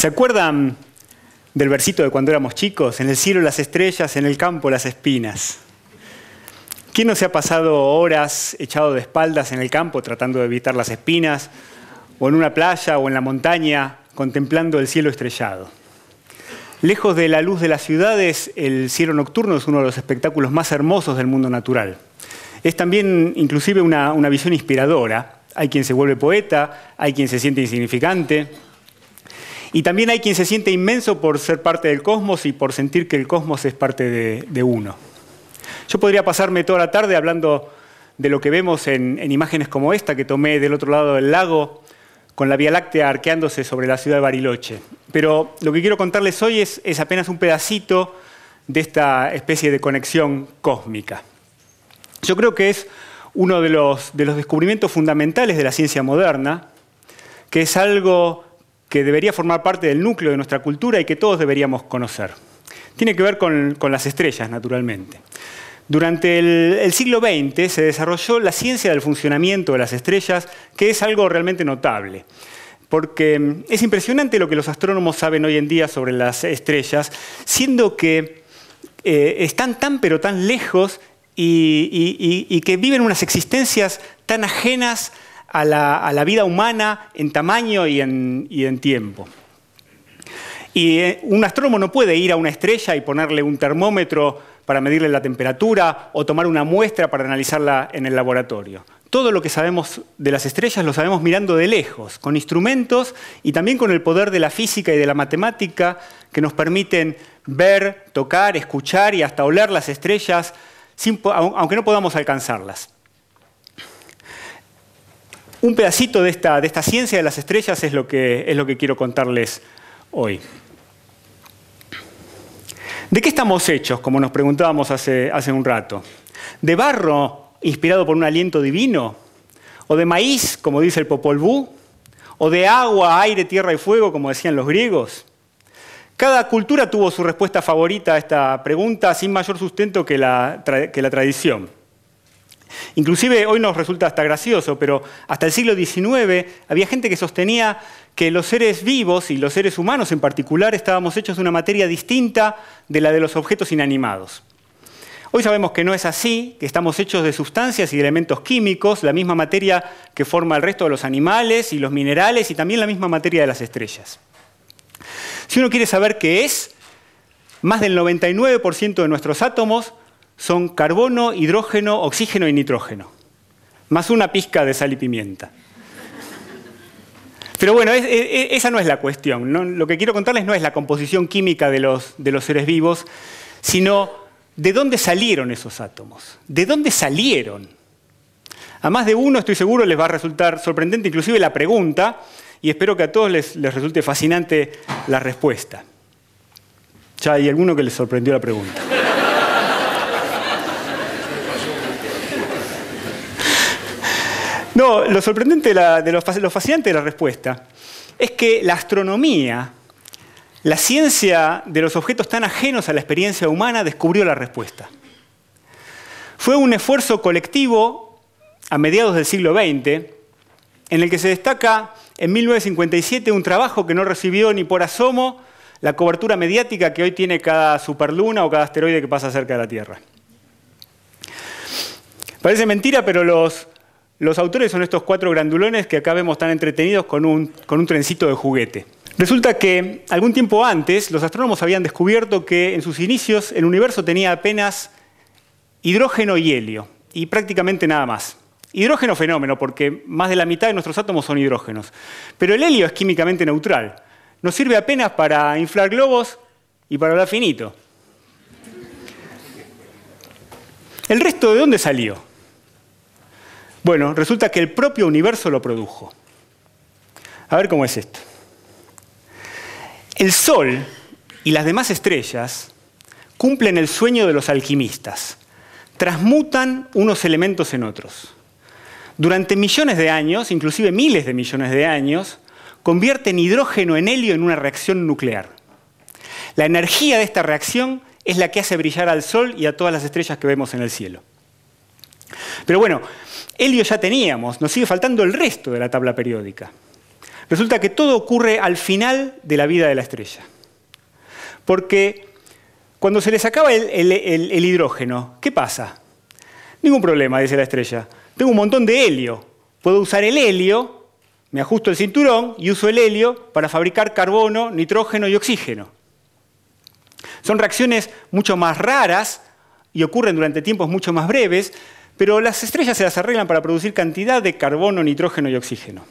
¿Se acuerdan del versito de cuando éramos chicos? En el cielo las estrellas, en el campo las espinas. ¿Quién no se ha pasado horas echado de espaldas en el campo tratando de evitar las espinas? O en una playa o en la montaña contemplando el cielo estrellado. Lejos de la luz de las ciudades, el cielo nocturno es uno de los espectáculos más hermosos del mundo natural. Es también inclusive una, visión inspiradora. Hay quien se vuelve poeta, hay quien se siente insignificante, y también hay quien se siente inmenso por ser parte del cosmos y por sentir que el cosmos es parte de, uno. Yo podría pasarme toda la tarde hablando de lo que vemos en, imágenes como esta que tomé del otro lado del lago, con la Vía Láctea arqueándose sobre la ciudad de Bariloche. Pero lo que quiero contarles hoy es, apenas un pedacito de esta especie de conexión cósmica. Yo creo que es uno de los descubrimientos fundamentales de la ciencia moderna, que es algo que debería formar parte del núcleo de nuestra cultura y que todos deberíamos conocer. Tiene que ver con, las estrellas, naturalmente. Durante el, siglo XX se desarrolló la ciencia del funcionamiento de las estrellas, que es algo realmente notable, porque mm, es impresionante lo que los astrónomos saben hoy en día sobre las estrellas, siendo que eh, están tan pero tan lejos y que viven unas existencias tan ajenas a la, vida humana en tamaño y en, y en tiempo. Y eh, un astrónomo no puede ir a una estrella y ponerle un termómetro para medirle la temperatura o tomar una muestra para analizarla en el laboratorio. Todo lo que sabemos de las estrellas lo sabemos mirando de lejos, con instrumentos y también con el poder de la física y de la matemática que nos permiten ver, tocar, escuchar y hasta oler las estrellas, aunque no podamos alcanzarlas. Un pedacito de esta, de esta ciencia de las estrellas es lo, que, es lo que quiero contarles hoy. ¿De qué estamos hechos, como nos preguntábamos hace, hace un rato? ¿De barro inspirado por un aliento divino? ¿O de maíz, como dice el Popol Vuh? ¿O de agua, aire, tierra y fuego, como decían los griegos? Cada cultura tuvo su respuesta favorita a esta pregunta sin mayor sustento que la tradición. Inclusive hoy nos resulta hasta gracioso, pero hasta el siglo XIX había gente que sostenía que los seres vivos y los seres humanos en particular estábamos hechos de una materia distinta de la de los objetos inanimados. Hoy sabemos que no es así, que estamos hechos de sustancias y de elementos químicos, la misma materia que forma el resto de los animales y los minerales y también la misma materia de las estrellas. Si uno quiere saber qué es, más del 99% de nuestros átomos son carbono, hidrógeno, oxígeno y nitrógeno, más una pizca de sal y pimienta. Pero bueno, esa no es la cuestión. Lo que quiero contarles no es la composición química de los, seres vivos, sino de dónde salieron esos átomos, de dónde salieron. A más de uno, estoy seguro, les va a resultar sorprendente inclusive la pregunta y espero que a todos les, les resulte fascinante la respuesta. Ya hay alguno que les sorprendió la pregunta. lo sorprendente, lo fascinante de la respuesta, es que la astronomía, la ciencia de los objetos tan ajenos a la experiencia humana, descubrió la respuesta. Fue un esfuerzo colectivo a mediados del siglo XX, en el que se destaca en 1957 un trabajo que no recibió ni por asomo la cobertura mediática que hoy tiene cada superluna o cada asteroide que pasa cerca de la Tierra. Parece mentira, pero los los autores son estos cuatro grandulones que acá vemos tan entretenidos con un, con un trencito de juguete. Resulta que algún tiempo antes los astrónomos habían descubierto que en sus inicios el universo tenía apenas hidrógeno y helio, y prácticamente nada más. Hidrógeno fenómeno, porque más de la mitad de nuestros átomos son hidrógenos. Pero el helio es químicamente neutral. Nos sirve apenas para inflar globos y para hablar finito. ¿El resto de dónde salió? Bueno, resulta que el propio universo lo produjo. A ver cómo es esto. El Sol y las demás estrellas cumplen el sueño de los alquimistas. Transmutan unos elementos en otros. Durante millones de años, inclusive miles de millones de años, convierten hidrógeno en helio en una reacción nuclear. La energía de esta reacción es la que hace brillar al Sol y a todas las estrellas que vemos en el cielo. Pero bueno, helio ya teníamos, nos sigue faltando el resto de la tabla periódica. Resulta que todo ocurre al final de la vida de la estrella. Porque cuando se le acaba el, el hidrógeno, ¿qué pasa? Ningún problema, dice la estrella. Tengo un montón de helio. Puedo usar el helio, me ajusto el cinturón y uso el helio para fabricar carbono, nitrógeno y oxígeno. Son reacciones mucho más raras y ocurren durante tiempos mucho más breves, pero las estrellas se las arreglan para producir cantidad de carbono, nitrógeno y oxígeno.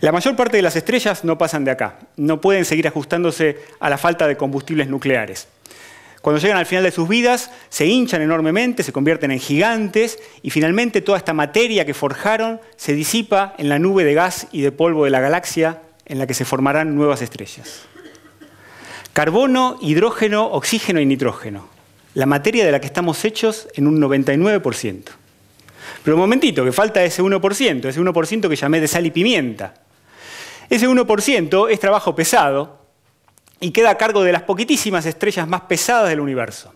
La mayor parte de las estrellas no pasan de acá, no pueden seguir ajustándose a la falta de combustibles nucleares. Cuando llegan al final de sus vidas, se hinchan enormemente, se convierten en gigantes y finalmente toda esta materia que forjaron se disipa en la nube de gas y de polvo de la galaxia en la que se formarán nuevas estrellas. Carbono, hidrógeno, oxígeno y nitrógeno la materia de la que estamos hechos en un 99%. Pero un momentito, que falta ese 1%, ese 1% que llamé de sal y pimienta. Ese 1% es trabajo pesado y queda a cargo de las poquitísimas estrellas más pesadas del universo.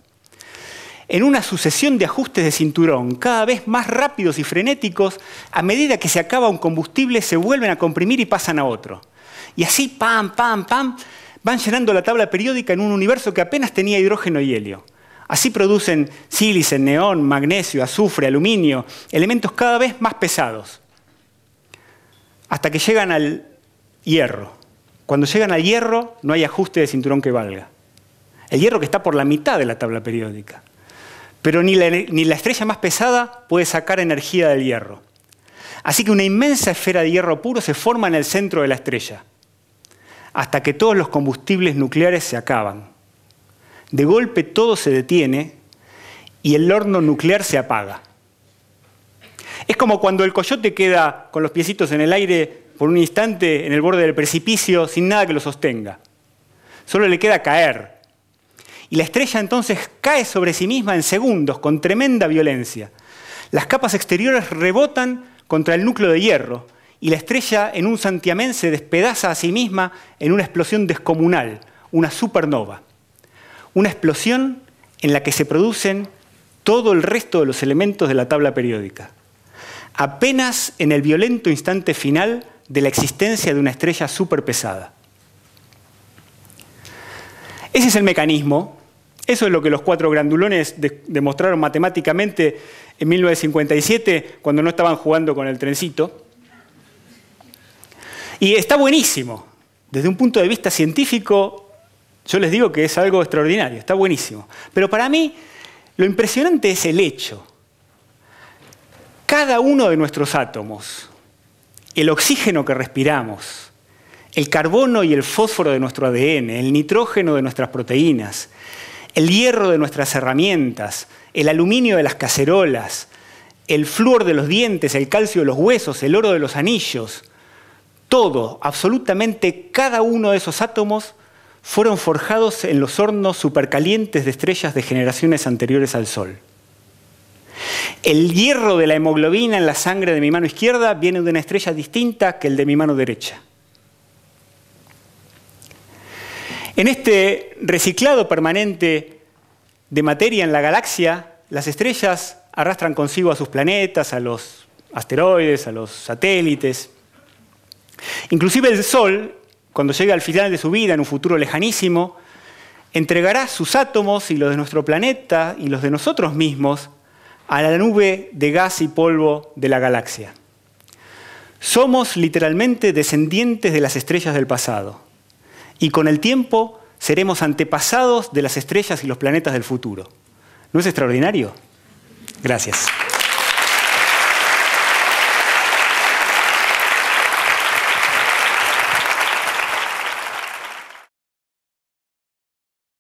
En una sucesión de ajustes de cinturón, cada vez más rápidos y frenéticos, a medida que se acaba un combustible, se vuelven a comprimir y pasan a otro. Y así, pam, pam, pam, van llenando la tabla periódica en un universo que apenas tenía hidrógeno y helio. Así producen sílice, neón, magnesio, azufre, aluminio, elementos cada vez más pesados, hasta que llegan al hierro. Cuando llegan al hierro no hay ajuste de cinturón que valga. El hierro que está por la mitad de la tabla periódica. Pero ni la, estrella más pesada puede sacar energía del hierro. Así que una inmensa esfera de hierro puro se forma en el centro de la estrella, hasta que todos los combustibles nucleares se acaban. De golpe todo se detiene y el horno nuclear se apaga. Es como cuando el coyote queda con los piecitos en el aire por un instante en el borde del precipicio sin nada que lo sostenga. Solo le queda caer. Y la estrella entonces cae sobre sí misma en segundos con tremenda violencia. Las capas exteriores rebotan contra el núcleo de hierro y la estrella en un santiamén se despedaza a sí misma en una explosión descomunal, una supernova una explosión en la que se producen todo el resto de los elementos de la tabla periódica. Apenas en el violento instante final de la existencia de una estrella superpesada. Ese es el mecanismo, eso es lo que los cuatro grandulones demostraron matemáticamente en 1957 cuando no estaban jugando con el trencito. Y está buenísimo. Desde un punto de vista científico yo les digo que es algo extraordinario, está buenísimo. Pero para mí lo impresionante es el hecho. Cada uno de nuestros átomos, el oxígeno que respiramos, el carbono y el fósforo de nuestro ADN, el nitrógeno de nuestras proteínas, el hierro de nuestras herramientas, el aluminio de las cacerolas, el flúor de los dientes, el calcio de los huesos, el oro de los anillos, todo, absolutamente cada uno de esos átomos fueron forjados en los hornos supercalientes de estrellas de generaciones anteriores al Sol. El hierro de la hemoglobina en la sangre de mi mano izquierda viene de una estrella distinta que el de mi mano derecha. En este reciclado permanente de materia en la galaxia, las estrellas arrastran consigo a sus planetas, a los asteroides, a los satélites. Inclusive el Sol cuando llegue al final de su vida, en un futuro lejanísimo, entregará sus átomos y los de nuestro planeta y los de nosotros mismos a la nube de gas y polvo de la galaxia. Somos literalmente descendientes de las estrellas del pasado y con el tiempo seremos antepasados de las estrellas y los planetas del futuro. ¿No es extraordinario? Gracias.